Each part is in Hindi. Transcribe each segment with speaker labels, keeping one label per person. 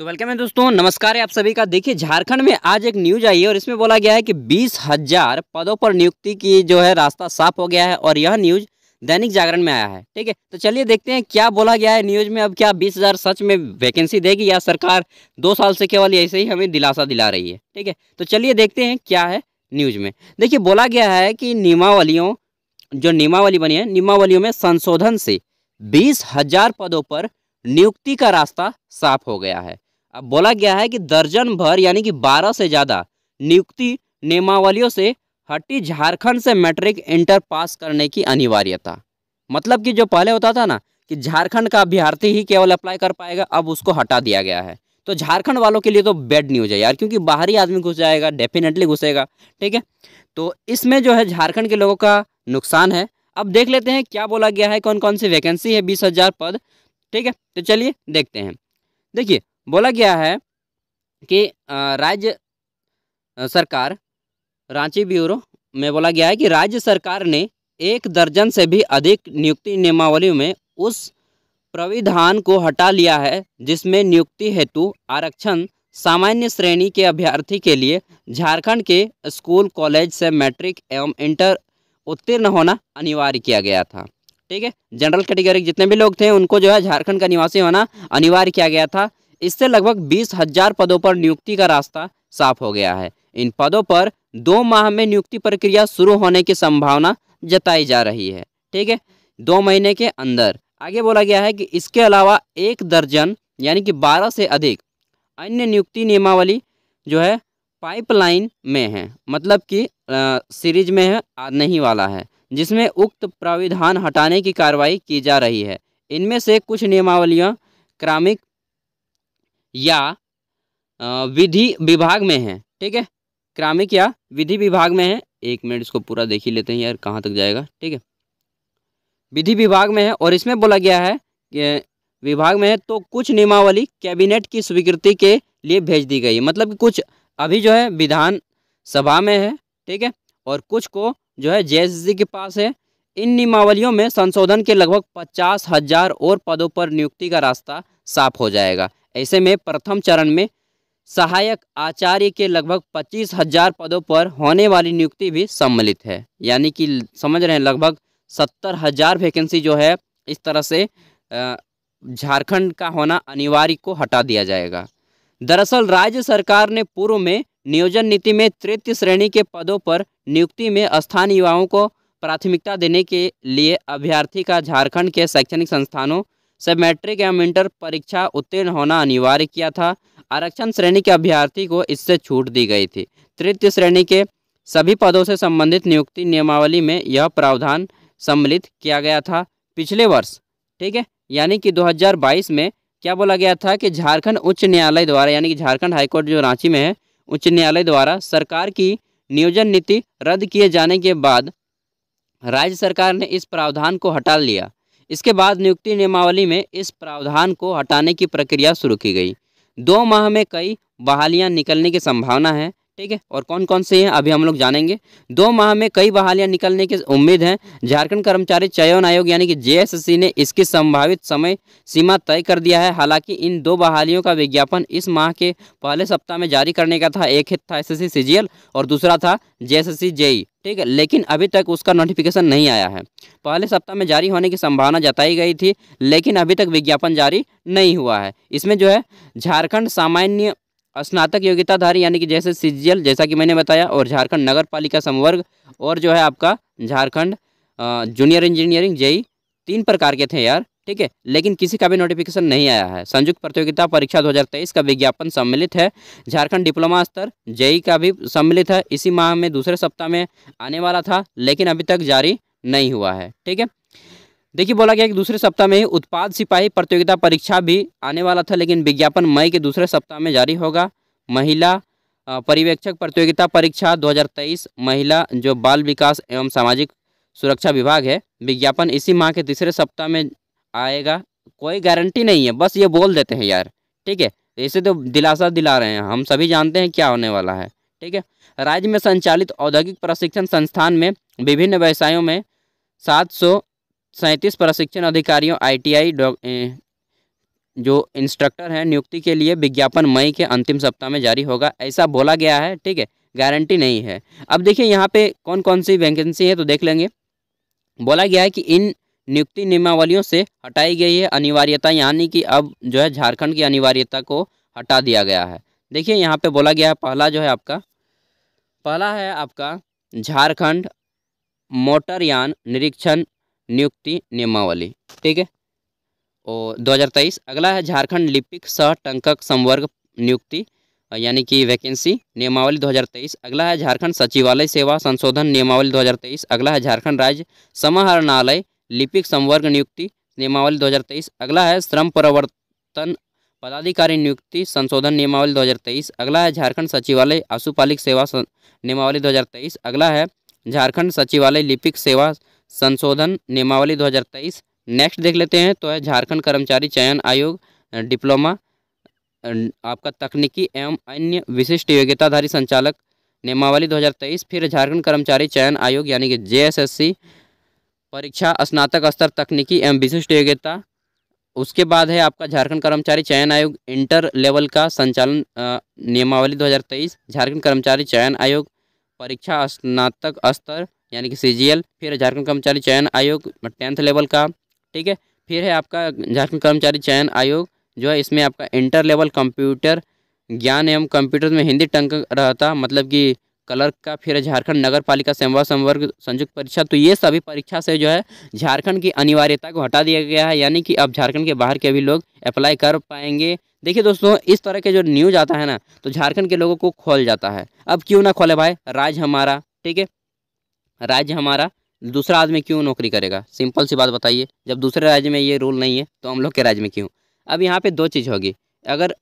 Speaker 1: तो वेलकम है दोस्तों नमस्कार है आप सभी का देखिए झारखंड में आज एक न्यूज आई है और इसमें बोला गया है कि बीस हजार पदों पर नियुक्ति की जो है रास्ता साफ हो गया है और यह न्यूज दैनिक जागरण में आया है ठीक है तो चलिए देखते हैं क्या बोला गया है न्यूज में अब क्या बीस हजार सच में वैकेंसी देगी या सरकार दो साल से केवल ऐसे ही हमें दिलासा दिला रही है ठीक है तो चलिए देखते हैं क्या है न्यूज में देखिए बोला गया है कि नियमावलियों जो नियमावली बनी है नियमावलियों में संशोधन से बीस हजार पदों पर नियुक्ति का रास्ता साफ हो गया है अब बोला गया है कि दर्जन भर यानी कि बारह से ज़्यादा नियुक्ति नियमावलियों से हटी झारखंड से मैट्रिक इंटर पास करने की अनिवार्यता मतलब कि जो पहले होता था ना कि झारखंड का अभ्यर्थी ही केवल अप्लाई कर पाएगा अब उसको हटा दिया गया है तो झारखंड वालों के लिए तो बेड न्यूज है यार क्योंकि बाहरी आदमी घुस जाएगा डेफिनेटली घुसेगा ठीक है तो इसमें जो है झारखंड के लोगों का नुकसान है अब देख लेते हैं क्या बोला गया है कौन कौन सी वैकेंसी है बीस हज़ार पद ठीक है तो चलिए देखते हैं देखिए बोला गया है कि राज्य सरकार रांची ब्यूरो में बोला गया है कि राज्य सरकार ने एक दर्जन से भी अधिक नियुक्ति नियमावली में उस प्रविधान को हटा लिया है जिसमें नियुक्ति हेतु आरक्षण सामान्य श्रेणी के अभ्यर्थी के लिए झारखंड के स्कूल कॉलेज से मैट्रिक एवं इंटर उत्तीर्ण होना अनिवार्य किया गया था ठीक है जनरल कैटेगरी जितने भी लोग थे उनको जो है झारखंड का निवासी होना अनिवार्य किया गया था इससे लगभग बीस हजार पदों पर नियुक्ति का रास्ता साफ हो गया है इन पदों पर दो माह में नियुक्ति प्रक्रिया शुरू होने की संभावना जताई जा रही है ठीक है दो महीने के अंदर आगे बोला गया है कि इसके अलावा एक दर्जन यानी कि बारह से अधिक अन्य नियुक्ति नियमावली जो है पाइपलाइन में है मतलब कि सीरीज में है आने ही वाला है जिसमें उक्त प्राविधान हटाने की कार्रवाई की जा रही है इनमें से कुछ नियमावलियां क्रामिक या विधि विभाग में है ठीक है क्रामिक या विधि विभाग में है एक मिनट इसको पूरा देख ही लेते हैं यार कहाँ तक जाएगा ठीक है विधि विभाग में है और इसमें बोला गया है विभाग में है तो कुछ नियमावली कैबिनेट की स्वीकृति के लिए भेज दी गई है मतलब कि कुछ अभी जो है विधान सभा में है ठीक है और कुछ को जो है जे के पास है इन नियमावलियों में संशोधन के लगभग पचास हजार और पदों पर नियुक्ति का रास्ता साफ हो जाएगा ऐसे में प्रथम चरण में सहायक आचार्य के लगभग पच्चीस हजार पदों पर होने वाली नियुक्ति भी सम्मिलित है यानी कि समझ रहे हैं लगभग सत्तर हजार वैकेंसी जो है इस तरह से झारखंड का होना अनिवार्य को हटा दिया जाएगा दरअसल राज्य सरकार ने पूर्व में नियोजन नीति में तृतीय श्रेणी के पदों पर नियुक्ति में स्थानीय युवाओं को प्राथमिकता देने के लिए अभ्यर्थी का झारखंड के शैक्षणिक संस्थानों से मैट्रिक एवं इंटर परीक्षा उत्तीर्ण होना अनिवार्य किया था आरक्षण श्रेणी के अभ्यर्थी को इससे छूट दी गई थी तृतीय श्रेणी के सभी पदों से संबंधित नियुक्ति नियमावली में यह प्रावधान सम्मिलित किया गया था पिछले वर्ष ठीक है यानी कि 2022 में क्या बोला गया था कि झारखंड उच्च न्यायालय द्वारा यानी कि झारखंड हाईकोर्ट जो रांची में है उच्च न्यायालय द्वारा सरकार की नियोजन नीति रद्द किए जाने के बाद राज्य सरकार ने इस प्रावधान को हटा लिया इसके बाद नियुक्ति नियमावली में इस प्रावधान को हटाने की प्रक्रिया शुरू की गई दो माह में कई बहालियां निकलने की संभावना है ठीक है और कौन कौन से हैं अभी हम लोग जानेंगे दो माह में कई बहालियां निकलने की उम्मीद है झारखंड कर्मचारी चयन आयोग यानी कि जेएससी ने इसकी संभावित समय सीमा तय कर दिया है हालांकि इन दो बहालियों का विज्ञापन इस माह के पहले सप्ताह में जारी करने का था एक था एस एस और दूसरा था जे जेई ठीक है लेकिन अभी तक उसका नोटिफिकेशन नहीं आया है पहले सप्ताह में जारी होने की संभावना जताई गई थी लेकिन अभी तक विज्ञापन जारी नहीं हुआ है इसमें जो है झारखंड सामान्य स्नातक योग्यताधारी यानी कि जैसे सीजीएल जैसा कि मैंने बताया और झारखंड नगर पालिका संवर्ग और जो है आपका झारखंड जूनियर इंजीनियरिंग जेई तीन प्रकार के थे यार ठीक है लेकिन किसी का भी नोटिफिकेशन नहीं आया है संयुक्त प्रतियोगिता परीक्षा 2023 का विज्ञापन सम्मिलित है झारखंड डिप्लोमा स्तर जेई का भी सम्मिलित है इसी माह में दूसरे सप्ताह में आने वाला था लेकिन अभी तक जारी नहीं हुआ है ठीक है देखिए बोला गया कि दूसरे सप्ताह में ही उत्पाद सिपाही प्रतियोगिता परीक्षा भी आने वाला था लेकिन विज्ञापन मई के दूसरे सप्ताह में जारी होगा महिला पर्यवेक्षक प्रतियोगिता परीक्षा 2023 महिला जो बाल विकास एवं सामाजिक सुरक्षा विभाग है विज्ञापन इसी माह के तीसरे सप्ताह में आएगा कोई गारंटी नहीं है बस ये बोल देते हैं यार ठीक है इसे तो दिलासा दिला रहे हैं हम सभी जानते हैं क्या होने वाला है ठीक है राज्य में संचालित औद्योगिक प्रशिक्षण संस्थान में विभिन्न व्यवसायों में सात सौ सैंतीस प्रशिक्षण अधिकारियों आईटीआई आई जो इंस्ट्रक्टर हैं नियुक्ति के लिए विज्ञापन मई के अंतिम सप्ताह में जारी होगा ऐसा बोला गया है ठीक है गारंटी नहीं है अब देखिए यहाँ पे कौन कौन सी वैकेंसी है तो देख लेंगे बोला गया है कि इन नियुक्ति नियमावलियों से हटाई गई है अनिवार्यता यानी कि अब जो है झारखंड की अनिवार्यता को हटा दिया गया है देखिए यहाँ पे बोला गया है पहला जो है आपका पहला है आपका झारखंड मोटरयान निरीक्षण नियुक्ति नियमावली ठीक है और दो अगला है झारखंड लिपिक सह टंकक संवर्ग नियुक्ति यानी कि वैकेंसी नियमावली 2023 अगला है झारखंड सचिवालय सेवा संशोधन नियमावली 2023 अगला है झारखंड राज्य समाहरणालय लिपिक संवर्ग नियुक्ति नियमावली 2023 अगला है श्रम परिवर्तन पदाधिकारी नियुक्ति संशोधन नियमावली 2023 अगला है झारखंड सचिवालय आशुपालिक सेवा नियमावली 2023 अगला है झारखंड सचिवालय लिपिक सेवा संशोधन नियमावली 2023 नेक्स्ट देख लेते हैं तो है झारखंड कर्मचारी चयन आयोग डिप्लोमा आपका तकनीकी एवं अन्य विशिष्ट योग्यताधारी संचालक नियमावली 2023 फिर झारखंड कर्मचारी चयन आयोग यानी कि जे परीक्षा स्नातक स्तर तकनीकी एवं विशिष्ट योग्यता उसके बाद है आपका झारखंड कर्मचारी चयन आयोग इंटर लेवल का संचालन नियमावली 2023 झारखंड कर्मचारी चयन आयोग परीक्षा स्नातक स्तर यानी कि सी फिर झारखंड कर्मचारी चयन आयोग टेंथ लेवल का ठीक है फिर है आपका झारखंड कर्मचारी चयन आयोग जो है इसमें आपका इंटर लेवल कंप्यूटर ज्ञान एवं कंप्यूटर में हिंदी टंक रहता मतलब कि क्लर्क का फिर झारखंड नगर पालिका सेवा संवर्ग संयुक्त परीक्षा तो ये सभी परीक्षा से जो है झारखंड की अनिवार्यता को हटा दिया गया है यानी कि अब झारखंड के बाहर के भी लोग अप्लाई कर पाएंगे देखिए दोस्तों इस तरह के जो न्यूज आता है ना तो झारखंड के लोगों को खोल जाता है अब क्यों ना खोले भाई राज हमारा ठीक है राज्य हमारा दूसरा आदमी क्यों नौकरी करेगा सिंपल सी बात बताइए जब दूसरे राज्य में ये रूल नहीं है तो हम लोग के राज्य में क्यों अब यहाँ पे दो चीज़ होगी अगर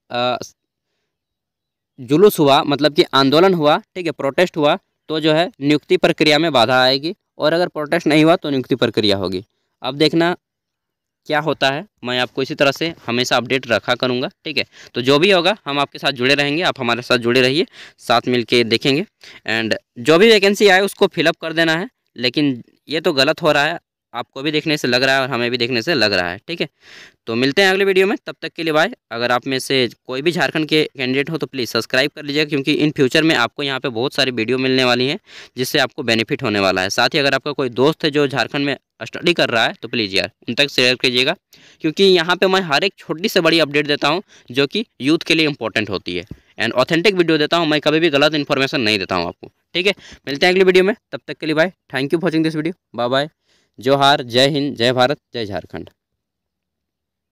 Speaker 1: जुलूस हुआ मतलब कि आंदोलन हुआ ठीक है प्रोटेस्ट हुआ तो जो है नियुक्ति प्रक्रिया में बाधा आएगी और अगर प्रोटेस्ट नहीं हुआ तो नियुक्ति प्रक्रिया होगी अब देखना क्या होता है मैं आपको इसी तरह से हमेशा अपडेट रखा करूँगा ठीक है तो जो भी होगा हम आपके साथ जुड़े रहेंगे आप हमारे साथ जुड़े रहिए साथ मिल के देखेंगे एंड जो भी वैकेंसी आए उसको फिलअप कर देना है लेकिन ये तो गलत हो रहा है आपको भी देखने से लग रहा है और हमें भी देखने से लग रहा है ठीक है तो मिलते हैं अगले वीडियो में तब तक के लिए बाय अगर आप में से कोई भी झारखंड के कैंडिडेट हो तो प्लीज़ सब्सक्राइब कर लीजिएगा क्योंकि इन फ्यूचर में आपको यहाँ पे बहुत सारी वीडियो मिलने वाली हैं जिससे आपको बेनिफिट होने वाला है साथ ही अगर आपका कोई दोस्त है जो झारखंड में स्टडी कर रहा है तो प्लीज़ यार उन तक शेयर कीजिएगा क्योंकि यहाँ पर मैं हर एक छोटी से बड़ी अपडेट देता हूँ जो कि यूथ के लिए इंपॉर्टेंट होती है एंड ऑथेंटिक वीडियो देता हूँ मैं कभी भी गलत इन्फॉर्मेशन नहीं देता हूँ आपको ठीक है मिलते हैं अगली वीडियो में तब तक के लिए bye thank you for watching this video bye bye जोहार जय हिंद जय भारत जय झारखंड